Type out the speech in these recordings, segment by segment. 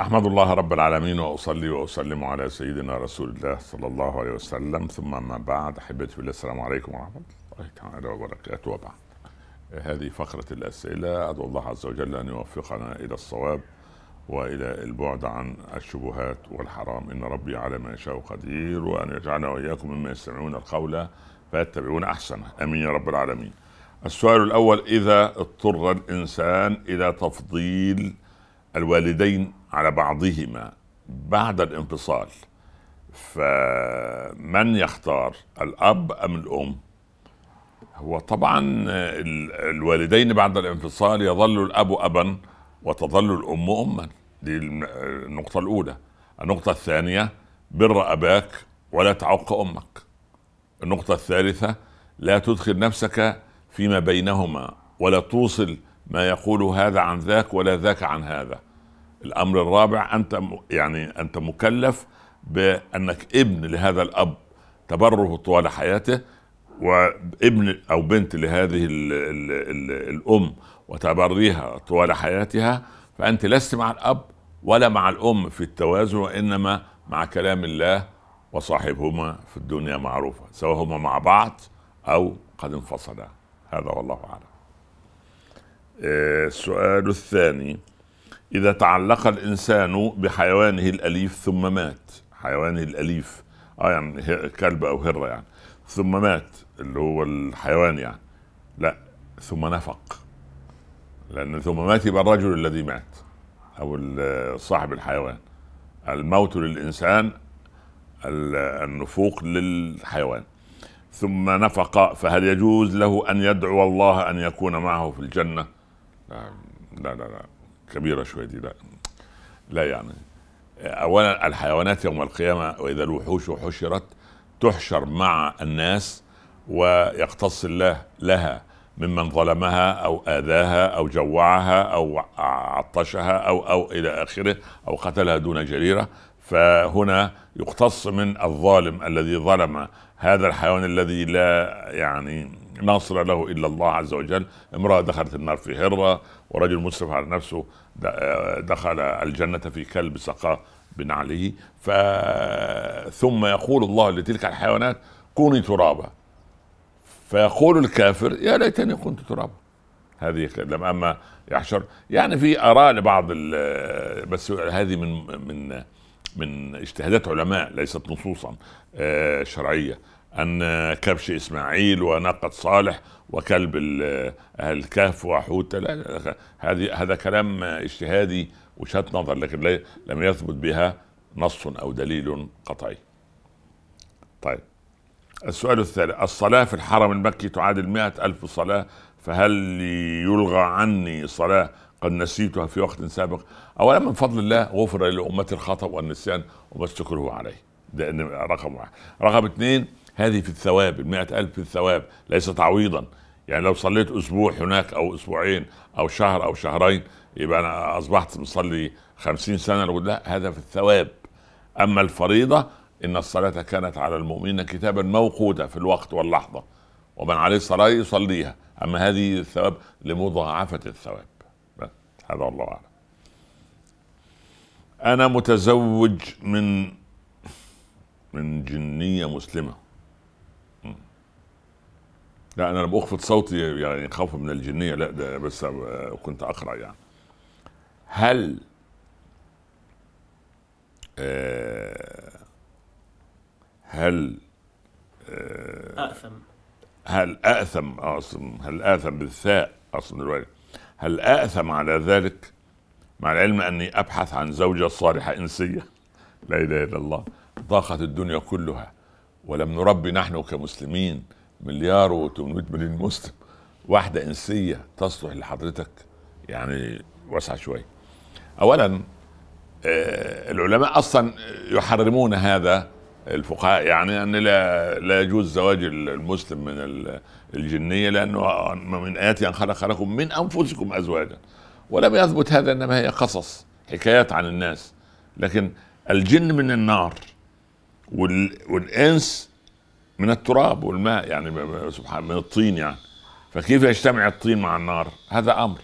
احمد الله رب العالمين واصلي واسلم على سيدنا رسول الله صلى الله عليه وسلم ثم ما بعد احبتي في السلام عليكم ورحمه الله تعالى وبركاته وبعد هذه فقره الاسئله ادعو الله عز وجل ان يوفقنا الى الصواب والى البعد عن الشبهات والحرام ان ربي على ما يشاء قدير وان يجعلنا واياكم مما يستمعون القول فيتبعون احسنه امين يا رب العالمين السؤال الاول اذا اضطر الانسان الى تفضيل الوالدين على بعضهما بعد الانفصال فمن يختار الاب ام الام هو طبعا الوالدين بعد الانفصال يظل الاب ابا وتظل الام اما دي النقطه الاولى النقطه الثانيه بر اباك ولا تعق امك النقطه الثالثه لا تدخل نفسك فيما بينهما ولا توصل ما يقول هذا عن ذاك ولا ذاك عن هذا الامر الرابع انت يعني انت مكلف بانك ابن لهذا الاب تبره طوال حياته وابن او بنت لهذه الـ الـ الـ الام وتبريها طوال حياتها فانت لست مع الاب ولا مع الام في التوازن وانما مع كلام الله وصاحبهما في الدنيا معروفه سواء هما مع بعض او قد انفصلا هذا والله اعلم آه، السؤال الثاني إذا تعلق الإنسان بحيوانه الأليف ثم مات حيوانه الأليف آه يعني كلب أو هرة يعني ثم مات اللي هو الحيوان يعني لا ثم نفق لأن ثم مات يبقى الرجل الذي مات أو صاحب الحيوان الموت للإنسان النفوق للحيوان ثم نفق فهل يجوز له أن يدعو الله أن يكون معه في الجنة لا لا لا, لا. كبيره شويه دي لا لا يعني اولا الحيوانات يوم القيامه واذا الوحوش حشرت تحشر مع الناس ويقتص الله لها ممن ظلمها او اذاها او جوعها او عطشها او او الى اخره او قتلها دون جريره فهنا يقتص من الظالم الذي ظلم هذا الحيوان الذي لا يعني ناصر له الا الله عز وجل امراه دخلت النار في هره ورجل مسرف على نفسه دخل الجنه في كلب سقاه بنعله ف ثم يقول الله لتلك الحيوانات كوني ترابا فيقول الكافر يا ليتني كنت ترابا هذه لما اما يحشر يعني في اراء لبعض بس هذه من من من اجتهادات علماء ليست نصوصا آه، شرعيه ان كبش اسماعيل وناقه صالح وكلب الكهف وحوت هذه هذا كلام اجتهادي وجهات نظر لكن لم يثبت بها نص او دليل قطعي. طيب السؤال الثالث الصلاة في الحرم المكي تعادل مئة ألف صلاة فهل يلغى عني صلاة قد نسيتها في وقت سابق أولا من فضل الله غفر لأمة الخطأ والنسيان وما استكره عليه ده رقم واحد رقم اثنين هذه في الثواب المئة ألف في الثواب ليس تعويضا يعني لو صليت أسبوع هناك أو أسبوعين أو شهر أو شهرين يبقى أنا أصبحت مصلي خمسين سنة لو لا هذا في الثواب أما الفريضة إن الصلاة كانت على المؤمنين كتابا موقوتا في الوقت واللحظة ومن عليه الصلاة يصليها أما هذه الثواب لمضاعفة الثواب هذا الله أعلم أنا متزوج من من جنية مسلمة لا انا بخفض صوتي يعني خوفا من الجنيه لا ده بس كنت اقرا يعني هل آه هل آه اثم هل اثم اصلا هل اثم بالثاء اصلا دلوقتي هل اثم على ذلك مع العلم اني ابحث عن زوجه صالحه انسيه لا اله الا الله ضاقت الدنيا كلها ولم نربي نحن كمسلمين مليار و800 مليون مسلم واحده انسيه تصلح لحضرتك يعني واسعه شويه اولا آه، العلماء اصلا يحرمون هذا الفقهاء يعني ان لا لا يجوز زواج المسلم من الجنيه لانه من اياتي ان خلق لكم من انفسكم ازواجا ولم يثبت هذا انما هي قصص حكايات عن الناس لكن الجن من النار والانس من التراب والماء يعني سبحان من الطين يعني فكيف يجتمع الطين مع النار هذا امر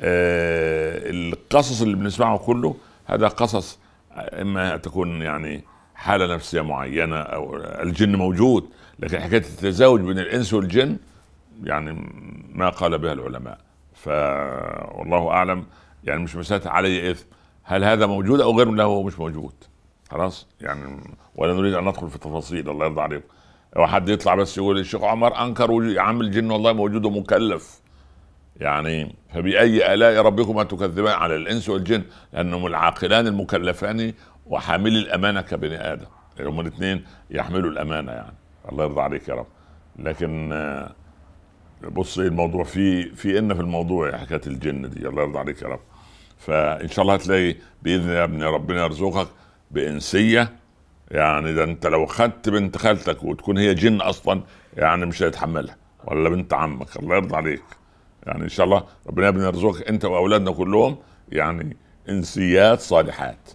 آه القصص اللي بنسمعه كله هذا قصص اما تكون يعني حاله نفسيه معينه او الجن موجود لكن حكايه التزاوج بين الانس والجن يعني ما قال بها العلماء فوالله اعلم يعني مش مسألة علي اثم هل هذا موجود او غير له مش موجود خلاص يعني ولا نريد ان ندخل في تفاصيل الله يرضى عليكم لو حد يطلع بس يقول الشيخ عمر انكر يا عم الجن والله موجود ومكلف يعني فبأي آلاء ربكما تكذبان على الإنس والجن لأنهم العاقلان المكلفان وحاملي الأمانة كبني آدم هم الاثنين يحملوا الأمانة يعني الله يرضى عليك يا رب لكن آه، بص الموضوع في في ان في الموضوع حكايه الجن دي الله يرضى عليك يا رب فان شاء الله هتلاقي باذن الله ربنا يرزقك بانسيه يعني ده انت لو خدت بنت خالتك وتكون هي جن اصلا يعني مش هيتحملها ولا بنت عمك الله يرضى عليك يعني ان شاء الله ربنا يرزقك انت واولادنا كلهم يعني انسيات صالحات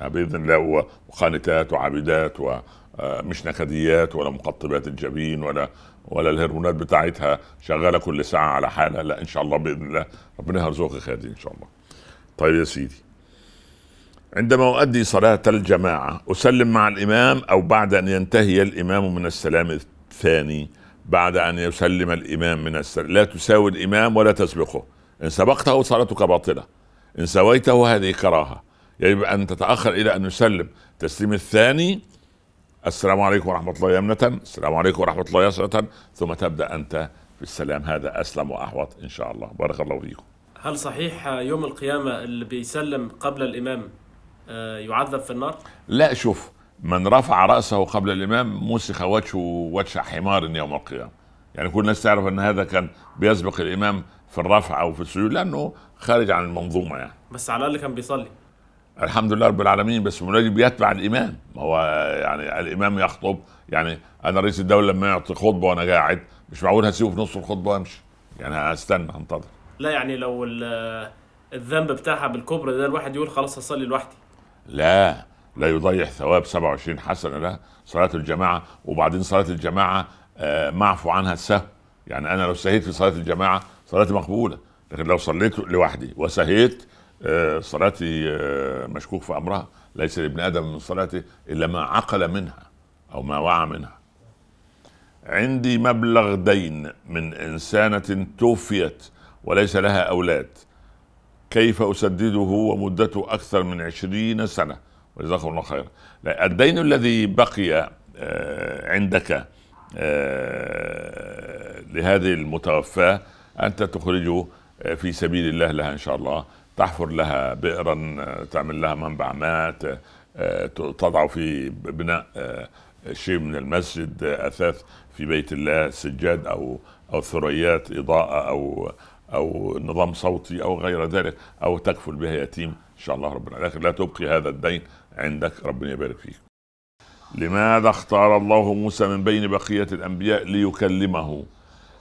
آه، باذن الله وخانتات وعبيدات ومش آه، نكديات ولا مقطبات الجبين ولا ولا الهرمونات بتاعتها شغاله كل ساعه على حالها لا ان شاء الله باذن الله ربنا يرزقك خير ان شاء الله طيب يا سيدي عندما أؤدي صلاة الجماعة أسلم مع الإمام أو بعد أن ينتهي الإمام من السلام الثاني بعد أن يسلم الإمام من السلام لا تساوي الإمام ولا تسبقه إن سبقته صلاتك باطلة إن سويته هذه كراهة يجب أن تتأخر إلى أن يسلم التسليم الثاني السلام عليكم ورحمة الله يمنة السلام عليكم ورحمة الله يسرة ثم تبدأ أنت في السلام هذا أسلم وأحوط إن شاء الله بارك الله فيكم هل صحيح يوم القيامة اللي بيسلم قبل الإمام آه، يعذب في النار لا شوف من رفع رأسه قبل الإمام موسخ وجهه وجه حمار يوم القيامة يعني كل الناس تعرف أن هذا كان بيسبق الإمام في الرفع أو في السجود لأنه خارج عن المنظومة يعني بس على الأقل كان بيصلي الحمد لله رب العالمين بس المناجم بيتبع الامام ما هو يعني الامام يخطب يعني انا رئيس الدوله لما يعطي خطبه وانا قاعد مش معقول هسيبه في نص الخطبه وامشي يعني هستنى هنتظر لا يعني لو الذنب بتاعها بالكبر ده الواحد يقول خلاص هصلي لوحدي لا لا يضيع ثواب 27 حسنه لا صلاه الجماعه وبعدين صلاه الجماعه آه، معفو عنها السهو يعني انا لو سهيت في صلاه الجماعه صلاتي مقبوله لكن لو صليت لوحدي وسهيت آه، صلاتي آه، مشكوك في امرها ليس لابن ادم من صلاته الا ما عقل منها او ما وعى منها عندي مبلغ دين من انسانه توفيت وليس لها اولاد كيف أسدده ومدته أكثر من عشرين سنة وجزاكم الله خيرا الدين الذي بقي آه، عندك آه، لهذه المتوفاة أنت تخرجه آه، في سبيل الله لها إن شاء الله تحفر لها بئرا تعمل لها منبع ماء تضع في بناء شيء من المسجد أثاث في بيت الله سجاد أو أو ثريات إضاءة أو او نظام صوتي او غير ذلك او تكفل بها يتيم ان شاء الله ربنا لكن لا تبقي هذا الدين عندك ربنا يبارك فيك لماذا اختار الله موسى من بين بقيه الانبياء ليكلمه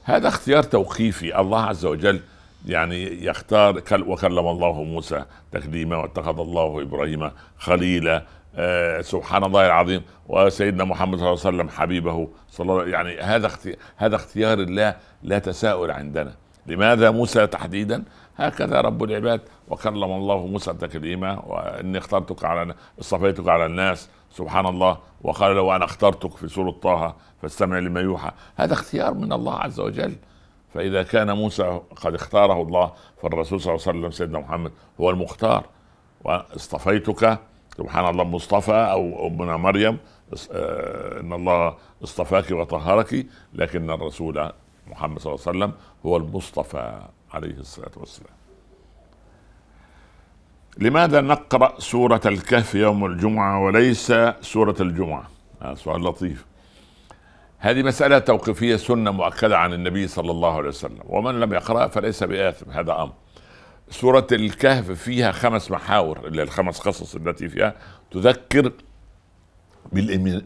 هذا اختيار توقيفي الله عز وجل يعني يختار وكلم الله موسى تكليما واتخذ الله ابراهيم خليلا آه، سبحان الله العظيم وسيدنا محمد صلى الله عليه وسلم حبيبه صلى الله يعني هذا اختيار هذا اختيار الله لا تساؤل عندنا لماذا موسى تحديدا هكذا رب العباد وكلم الله موسى تكليما واني اخترتك على اصطفيتك على الناس سبحان الله وقال له انا اخترتك في سوره طه فاستمع لما يوحى هذا اختيار من الله عز وجل فاذا كان موسى قد اختاره الله فالرسول صلى الله عليه وسلم سيدنا محمد هو المختار واصطفيتك سبحان الله مصطفى او امنا مريم آه، ان الله اصطفاك وطهرك لكن الرسول محمد صلى الله عليه وسلم هو المصطفى عليه الصلاه والسلام لماذا نقرا سوره الكهف يوم الجمعه وليس سوره الجمعه هذا آه، سؤال لطيف هذه مسألة توقيفية سنة مؤكدة عن النبي صلى الله عليه وسلم ومن لم يقرأها فليس بآثم هذا أمر سورة الكهف فيها خمس محاور اللي الخمس قصص التي فيها تذكر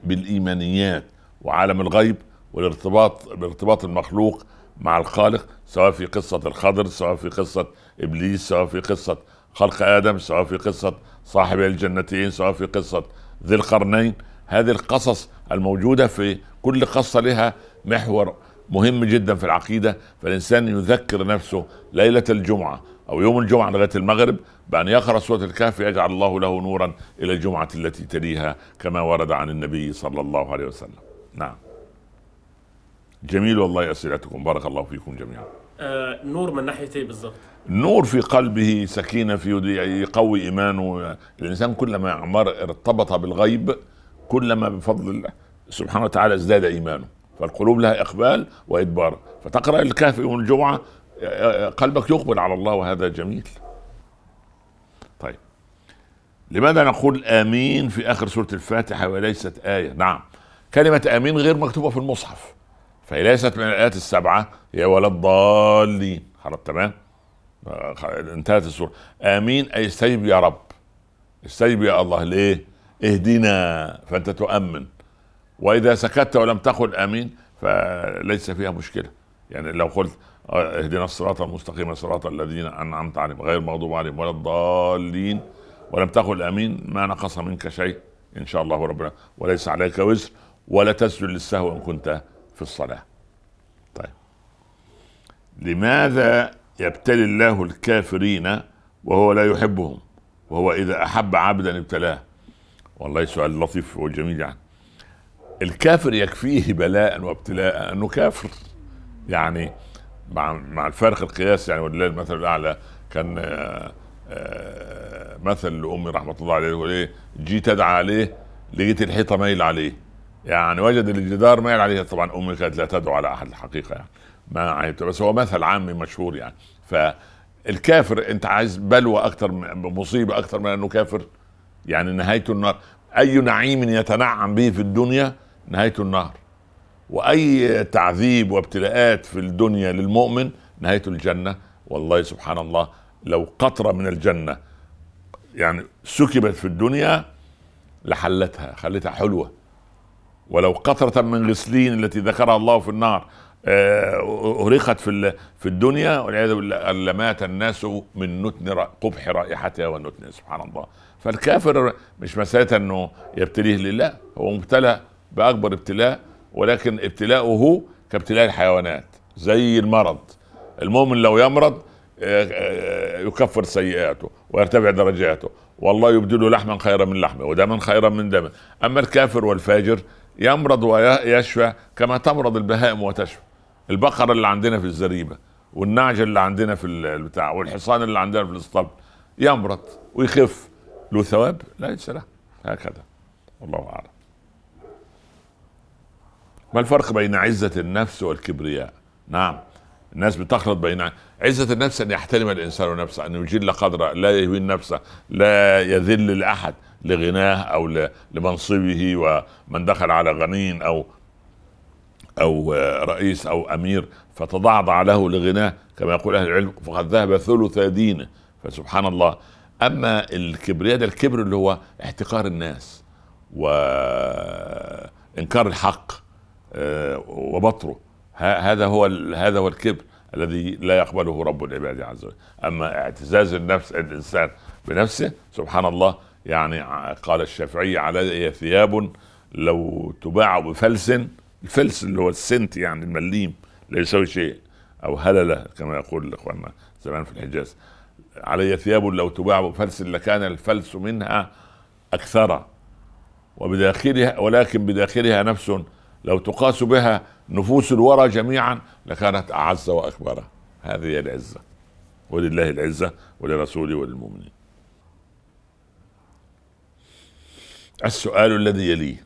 بالإيمانيات وعالم الغيب والارتباط بارتباط المخلوق مع الخالق سواء في قصة الخضر سواء في قصة إبليس سواء في قصة خلق آدم سواء في قصة صاحب الجنتين سواء في قصة ذي القرنين هذه القصص الموجودة في كل قصة لها محور مهم جدا في العقيدة فالإنسان يذكر نفسه ليلة الجمعة أو يوم الجمعة لغاية المغرب بأن يقرأ سورة الكهف يجعل الله له نورا إلى الجمعة التي تليها كما ورد عن النبي صلى الله عليه وسلم نعم جميل والله اسئلتكم بارك الله فيكم جميعا آه نور من ناحيه ايه بالظبط نور في قلبه سكينه في يعني يقوي ايمانه الانسان كلما عمر ارتبط بالغيب كلما بفضل الله سبحانه وتعالى ازداد ايمانه فالقلوب لها اقبال وادبار فتقرا الكهف يوم الجمعه قلبك يقبل على الله وهذا جميل طيب لماذا نقول امين في اخر سوره الفاتحه وليست ايه نعم كلمه امين غير مكتوبه في المصحف فهي ليست من الايات السبعه يا ولا الضالين خلاص تمام آه، انتهت السوره امين اي استجب يا رب استجب يا الله ليه اهدنا فانت تؤمن واذا سكت ولم تقل امين فليس فيها مشكله يعني لو قلت آه، اهدنا الصراط المستقيم صراط الذين انعمت عليهم غير المغضوب عليهم ولا الضالين ولم تقل امين ما نقص منك شيء ان شاء الله ربنا وليس عليك وزر ولا تسجد للسهو ان كنت في الصلاة طيب لماذا يبتلي الله الكافرين وهو لا يحبهم وهو إذا أحب عبدا ابتلاه والله سؤال لطيف وجميل يعني الكافر يكفيه بلاء وابتلاء أنه كافر يعني مع مع الفارق القياس يعني ولله المثل الأعلى كان آه، آه، مثل لأمي رحمة الله عليه إيه، جيت أدعى عليه لقيت الحيطة مايله عليه يعني وجد الجدار ميل عليه طبعا امي كانت لا تدعو على احد الحقيقه يعني ما عيبته بس هو مثل عامي مشهور يعني فالكافر انت عايز بلوى اكثر مصيبه اكثر من انه كافر يعني نهايته النار اي نعيم يتنعم به في الدنيا نهايته النار واي تعذيب وابتلاءات في الدنيا للمؤمن نهايته الجنه والله سبحان الله لو قطره من الجنه يعني سكبت في الدنيا لحلتها خلتها حلوه ولو قطرة من غسلين التي ذكرها الله في النار أهرقت في في الدنيا والعياذ بالله لمات الناس من نتن قبح رائحتها والنتن سبحان الله فالكافر مش مسألة أنه يبتليه لله هو مبتلى بأكبر ابتلاء ولكن ابتلاؤه كابتلاء الحيوانات زي المرض المؤمن لو يمرض آه، آه، يكفر سيئاته ويرتفع درجاته والله يبدله لحما خيرا من لحمه ودما خيرا من دمه اما الكافر والفاجر يمرض ويشفى كما تمرض البهائم وتشفى البقرة اللي عندنا في الزريبة والنعجة اللي عندنا في البتاع والحصان اللي عندنا في الاسطبل يمرض ويخف له ثواب ليس له هكذا والله أعلم ما الفرق بين عزة النفس والكبرياء نعم الناس بتخلط بين عزة النفس أن يحترم الإنسان نفسه أن يجل قدره لا يهين نفسه لا يذل لأحد لغناه او لمنصبه ومن دخل على غني او او رئيس او امير فتضعضع له لغناه كما يقول اهل العلم فقد ذهب ثلث دينه فسبحان الله اما الكبرياء ده الكبر اللي هو احتقار الناس وانكار الحق آه، وبطره هذا هو هذا هو الكبر الذي لا يقبله رب العباد عز وجل اما اعتزاز النفس الانسان بنفسه سبحان الله يعني قال الشافعي علي ثياب لو تباع بفلس الفلس اللي هو السنت يعني المليم لا يساوي شيء او هلله كما يقول اخواننا زمان في الحجاز علي ثياب لو تباع بفلس لكان الفلس منها اكثر وبداخلها ولكن بداخلها نفس لو تقاس بها نفوس الورى جميعا لكانت اعز واكبر هذه هي العزه ولله العزه ولرسوله وللمؤمنين السؤال الذي يليه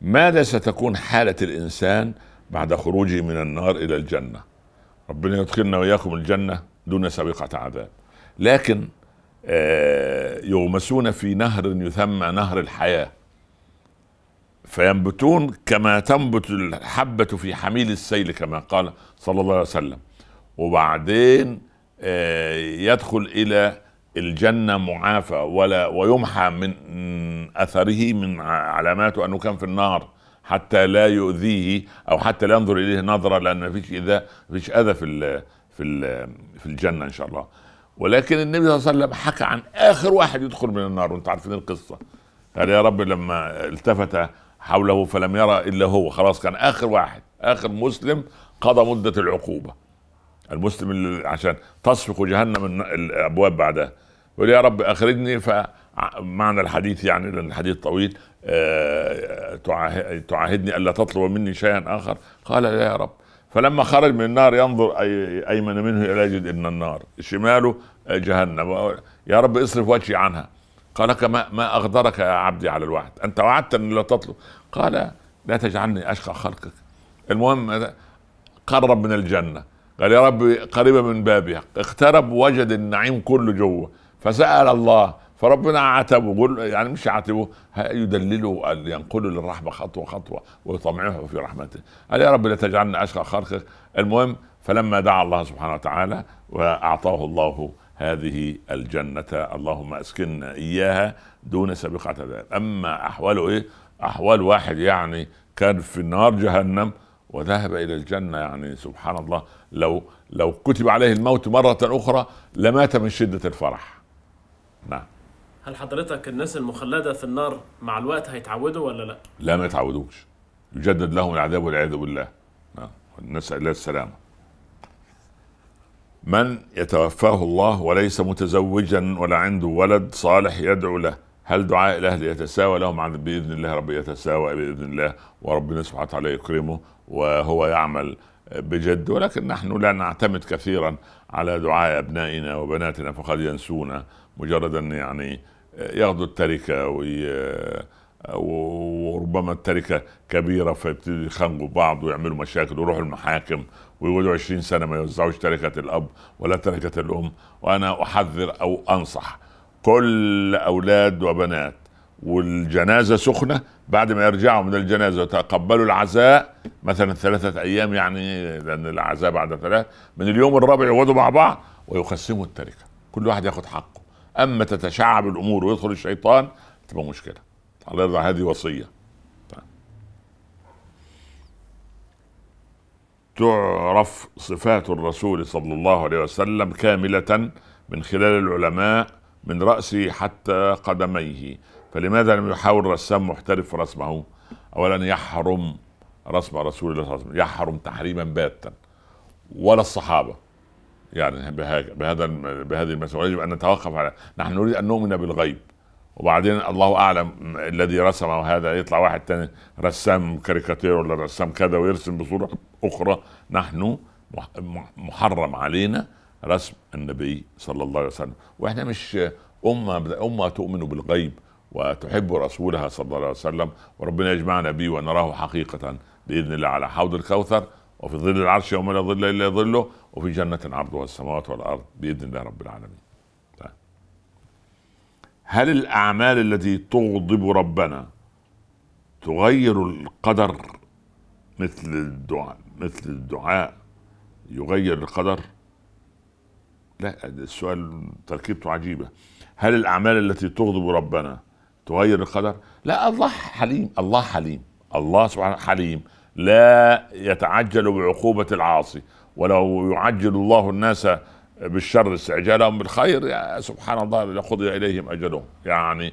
ماذا ستكون حالة الإنسان بعد خروجه من النار إلى الجنة ربنا يدخلنا وإياكم الجنة دون سابقة عذاب لكن آه، يغمسون في نهر يسمى نهر الحياة فينبتون كما تنبت الحبة في حميل السيل كما قال صلى الله عليه وسلم وبعدين آه، يدخل إلى الجنة معافى ولا ويمحى من أثره من علاماته أنه كان في النار حتى لا يؤذيه أو حتى لا ينظر إليه نظرة لأن ما فيش إذا فيش أذى في في في الجنة إن شاء الله ولكن النبي صلى الله عليه وسلم حكى عن آخر واحد يدخل من النار وأنتم عارفين القصة قال يا رب لما التفت حوله فلم يرى إلا هو خلاص كان آخر واحد آخر مسلم قضى مدة العقوبة المسلم اللي عشان تصفق جهنم الابواب بعدها يقول يا رب اخرجني فمعنى الحديث يعني لان الحديث طويل آه، تعاهدني الا تطلب مني شيئا اخر قال لا يا رب فلما خرج من النار ينظر أي ايمن منه لا يجد ان النار شماله جهنم يا رب اصرف وجهي عنها قال لك ما, ما اغدرك يا عبدي على الوعد انت وعدتني لا تطلب قال لا تجعلني اشقى خلقك المهم قرب من الجنه قال يا رب قريبه من بابها اقترب وجد النعيم كله جوه فسال الله فربنا عاتبه يعني مش عاتبه يدلله ينقله للرحمه خطوه خطوه ويطمعه في رحمته قال يا رب لا تجعلنا اشقى خلقك المهم فلما دعا الله سبحانه وتعالى واعطاه الله هذه الجنة اللهم اسكننا اياها دون سابقة ذلك اما احواله ايه احوال واحد يعني كان في النار جهنم وذهب الى الجنة يعني سبحان الله لو لو كتب عليه الموت مرة اخرى لمات من شدة الفرح نعم هل حضرتك الناس المخلده في النار مع الوقت هيتعودوا ولا لا؟ لا ما يتعودوش يجدد لهم العذاب والعياذ بالله نعم نسال الله السلامه من يتوفاه الله وليس متزوجا ولا عنده ولد صالح يدعو له هل دعاء الاهل يتساوى لهم عن باذن الله رب يتساوى باذن الله وربنا سبحانه وتعالى يكرمه وهو يعمل بجد ولكن نحن لا نعتمد كثيرا على دعاء ابنائنا وبناتنا فقد ينسونا مجرد ان يعني آه، ياخذوا التركه وي... آه، وربما التركه كبيره فيبتدوا يخانقوا بعض ويعملوا مشاكل ويروحوا المحاكم ويقعدوا 20 سنه ما يوزعوش تركه الاب ولا تركه الام وانا احذر او انصح كل اولاد وبنات والجنازه سخنه بعد ما يرجعوا من الجنازه وتقبلوا العزاء مثلا ثلاثه ايام يعني لان العزاء بعد ثلاث من اليوم الرابع يقعدوا مع بعض ويقسموا التركه كل واحد ياخد حقه اما تتشعب الامور ويدخل الشيطان تبقى مشكله الله يرضى هذه وصيه تعرف صفات الرسول صلى الله عليه وسلم كامله من خلال العلماء من راسه حتى قدميه فلماذا لم يحاول رسام محترف رسمه اولا يحرم رسم رسول الله صلى الله عليه وسلم يحرم تحريما باتا ولا الصحابه يعني بهذا بهذه المسؤوليه يجب ان نتوقف على نحن نريد ان نؤمن بالغيب وبعدين الله اعلم الذي رسم هذا يطلع واحد تاني رسام كاريكاتير ولا رسام كذا ويرسم بصوره اخرى نحن محرم علينا رسم النبي صلى الله عليه وسلم واحنا مش امه امه تؤمن بالغيب وتحب رسولها صلى الله عليه وسلم وربنا يجمعنا به ونراه حقيقه باذن الله على حوض الكوثر وفي ظل العرش يوم لا ظل الا ظله وفي جنة عرضها السماوات والأرض بإذن الله رب العالمين هل الأعمال التي تغضب ربنا تغير القدر مثل الدعاء مثل الدعاء يغير القدر لا السؤال تركيبته عجيبة هل الأعمال التي تغضب ربنا تغير القدر لا الله حليم الله حليم الله سبحانه حليم لا يتعجل بعقوبة العاصي ولو يعجل الله الناس بالشر استعجالهم بالخير يا سبحان الله لقضي اليهم اجلهم يعني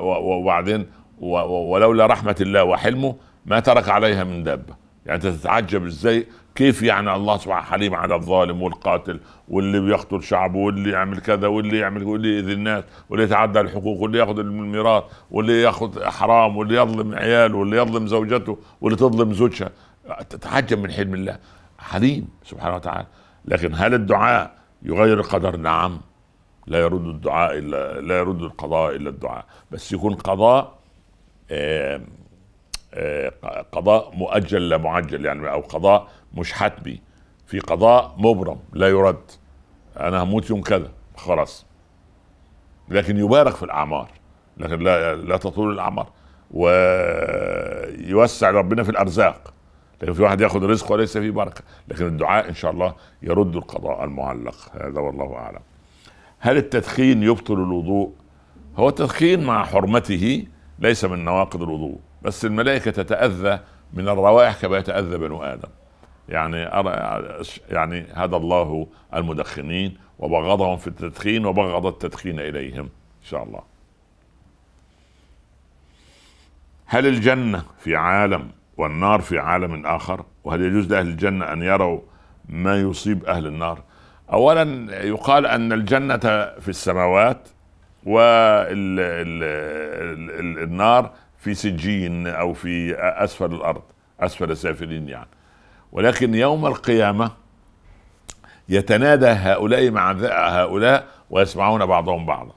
وبعدين ولولا رحمه الله وحلمه ما ترك عليها من دابه يعني انت تتعجب ازاي كيف يعني الله سبحانه حليم على الظالم والقاتل واللي بيقتل شعبه واللي يعمل كذا واللي يعمل واللي يؤذي الناس واللي يتعدى الحقوق واللي ياخذ الميراث واللي ياخذ حرام واللي يظلم عياله واللي يظلم زوجته واللي تظلم زوجها تتعجب من حلم الله حليم سبحانه وتعالى لكن هل الدعاء يغير القدر نعم لا يرد الدعاء الا لا يرد القضاء الا الدعاء بس يكون قضاء آه، آه، قضاء مؤجل لا معجل يعني او قضاء مش حتمي في قضاء مبرم لا يرد انا هموت يوم كذا خلاص لكن يبارك في الاعمار لكن لا لا تطول الاعمار ويوسع ربنا في الارزاق لكن في واحد ياخذ رزقه وليس فيه بركه لكن الدعاء ان شاء الله يرد القضاء المعلق هذا والله اعلم هل التدخين يبطل الوضوء هو التدخين مع حرمته ليس من نواقض الوضوء بس الملائكه تتاذى من الروائح كما يتاذى بنو ادم يعني أرى يعني هدى الله المدخنين وبغضهم في التدخين وبغض التدخين اليهم ان شاء الله هل الجنه في عالم والنار في عالم آخر وهل يجوز لأهل الجنة أن يروا ما يصيب أهل النار أولا يقال أن الجنة في السماوات والنار في سجين أو في أسفل الأرض أسفل السافلين يعني ولكن يوم القيامة يتنادى هؤلاء مع هؤلاء ويسمعون بعضهم بعضا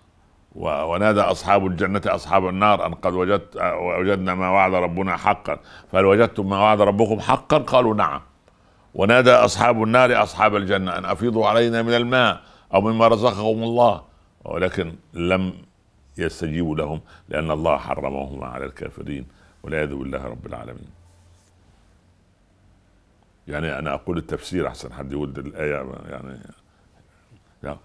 ونادى أصحاب الجنة أصحاب النار أن قد وجدت وجدنا ما وعد ربنا حقا فهل وجدتم ما وعد ربكم حقا قالوا نعم ونادى أصحاب النار أصحاب الجنة أن أفيضوا علينا من الماء أو مما رزقهم الله ولكن لم يستجيبوا لهم لأن الله حرمهما على الكافرين والعياذ بالله رب العالمين يعني أنا أقول التفسير أحسن حد يود الآية يعني, يعني, يعني،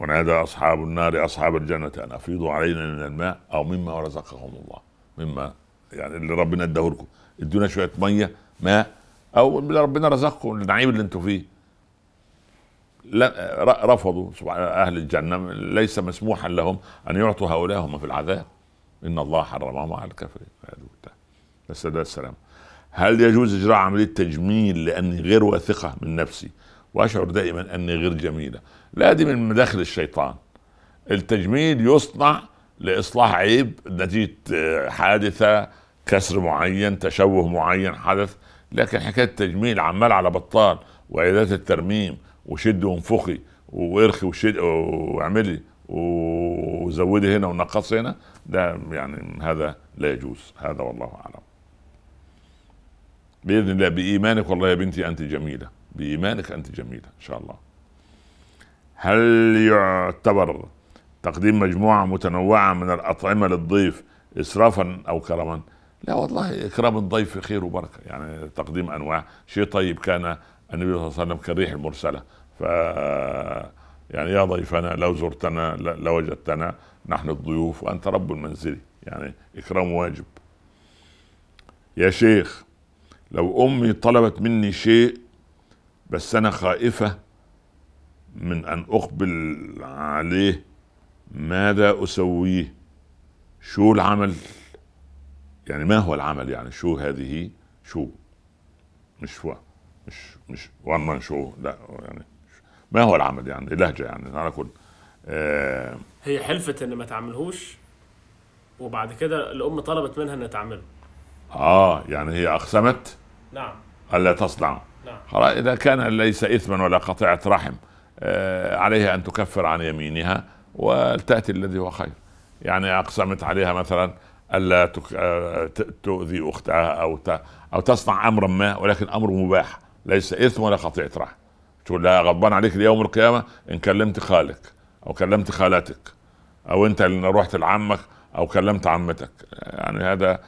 ونادى أصحاب النار أصحاب الجنة أن أفيضوا علينا من الماء أو مما رزقهم الله مما يعني اللي ربنا اداه لكم ادونا شوية مية ماء أو اللي ربنا رزقكم النعيم اللي أنتم فيه لا رفضوا أهل الجنة ليس مسموحا لهم أن يعطوا هؤلاء هم في العذاب إن الله حرمهم على الكافرين نسأل الله السلام هل يجوز إجراء عملية تجميل لأني غير واثقة من نفسي واشعر دائما اني غير جميله لا دي من مداخل الشيطان التجميل يصنع لاصلاح عيب نتيجه آه، حادثه كسر معين تشوه معين حدث لكن حكايه التجميل عمال على بطال وعيادات الترميم وشد وانفخي وارخي وشد واعملي وزودي هنا ونقصي هنا ده يعني هذا لا يجوز هذا والله اعلم باذن الله بايمانك والله يا بنتي انت جميله بإيمانك أنت جميلة إن شاء الله هل يعتبر تقديم مجموعة متنوعة من الأطعمة للضيف إسرافا أو كرما لا والله إكرام الضيف خير وبركة يعني تقديم أنواع شيء طيب كان النبي صلى الله عليه وسلم كالريح المرسلة ف يعني يا ضيفنا لو زرتنا لوجدتنا نحن الضيوف وأنت رب المنزل يعني إكرام واجب يا شيخ لو أمي طلبت مني شيء بس انا خائفه من ان اقبل عليه ماذا اسويه شو العمل يعني ما هو العمل يعني شو هذه شو مش هو مش مش ومن شو لا يعني ما هو العمل يعني لهجة يعني على كل آه هي حلفت ان ما تعملهوش وبعد كده الام طلبت منها ان تعمله اه يعني هي اقسمت نعم الا تصنع نعم. خلاص إذا كان ليس إثما ولا قطيعة رحم آه، عليها أن تكفر عن يمينها وتأتي الذي هو خير يعني أقسمت عليها مثلا ألا آه، تؤذي أختها أو أو تصنع أمرا ما ولكن أمر مباح ليس إثم ولا قطيعة رحم تقول لها غضبان عليك ليوم القيامة إن كلمت خالك أو كلمت خالتك أو أنت اللي رحت لعمك أو كلمت عمتك يعني هذا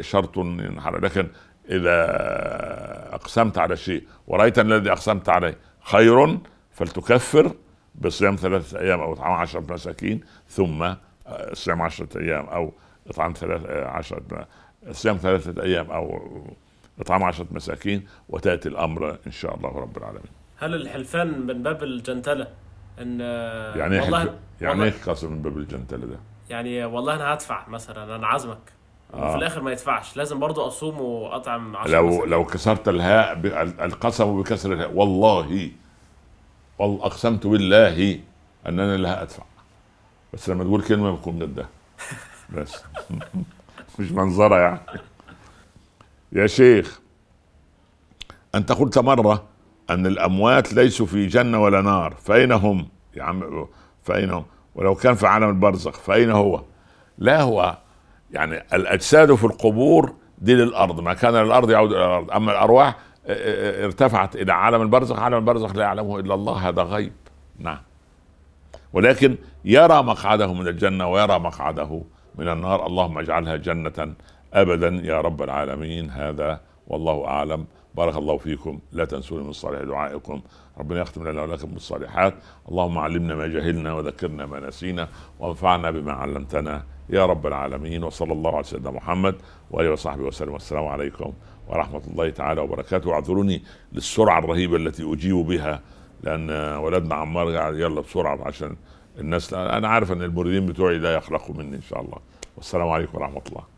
شرط لكن اذا اقسمت على شيء ورايت الذي اقسمت عليه خير فلتكفر بصيام ثلاثة أيام أو إطعام عشرة مساكين ثم آه، صيام عشرة أيام أو إطعام ثلاثة آه، عشرة آه، صيام ثلاثة أيام أو إطعام عشرة مساكين وتأتي الأمر إن شاء الله رب العالمين هل الحلفان من باب الجنتلة إن يعني إيه يعني إيه قسم من باب الجنتلة ده؟ يعني والله أنا هدفع مثلا أنا عازمك آه. وفي الاخر ما يدفعش لازم برضو اصوم واطعم 10 لو مثلاً. لو كسرت الهاء ب... القسم بكسر الهاء والله والله اقسمت بالله انني لا ادفع بس لما تقول كلمه بكون ده بس مش منظره يعني يا شيخ انت قلت مره ان الاموات ليسوا في جنه ولا نار فاين هم يا عم فاين هم ولو كان في عالم البرزخ فاين هو لا هو يعني الاجساد في القبور دي للارض ما كان للارض يعود الى الارض اما الارواح آه، آه، آه، ارتفعت الى عالم البرزخ عالم البرزخ لا يعلمه الا الله هذا غيب نعم ولكن يرى مقعده من الجنه ويرى مقعده من النار اللهم اجعلها جنه ابدا يا رب العالمين هذا والله اعلم بارك الله فيكم لا تنسوني من صالح دعائكم ربنا يختم لنا ولكم بالصالحات اللهم علمنا ما جهلنا وذكرنا ما نسينا وانفعنا بما علمتنا يا رب العالمين وصلى الله على سيدنا محمد واله وصحبه وسلم والسلام عليكم ورحمه الله تعالى وبركاته واعذروني للسرعه الرهيبه التي اجيب بها لان ولدنا عمار قاعد يلا بسرعه عشان الناس انا عارف ان المريدين بتوعي لا يخلقوا مني ان شاء الله والسلام عليكم ورحمه الله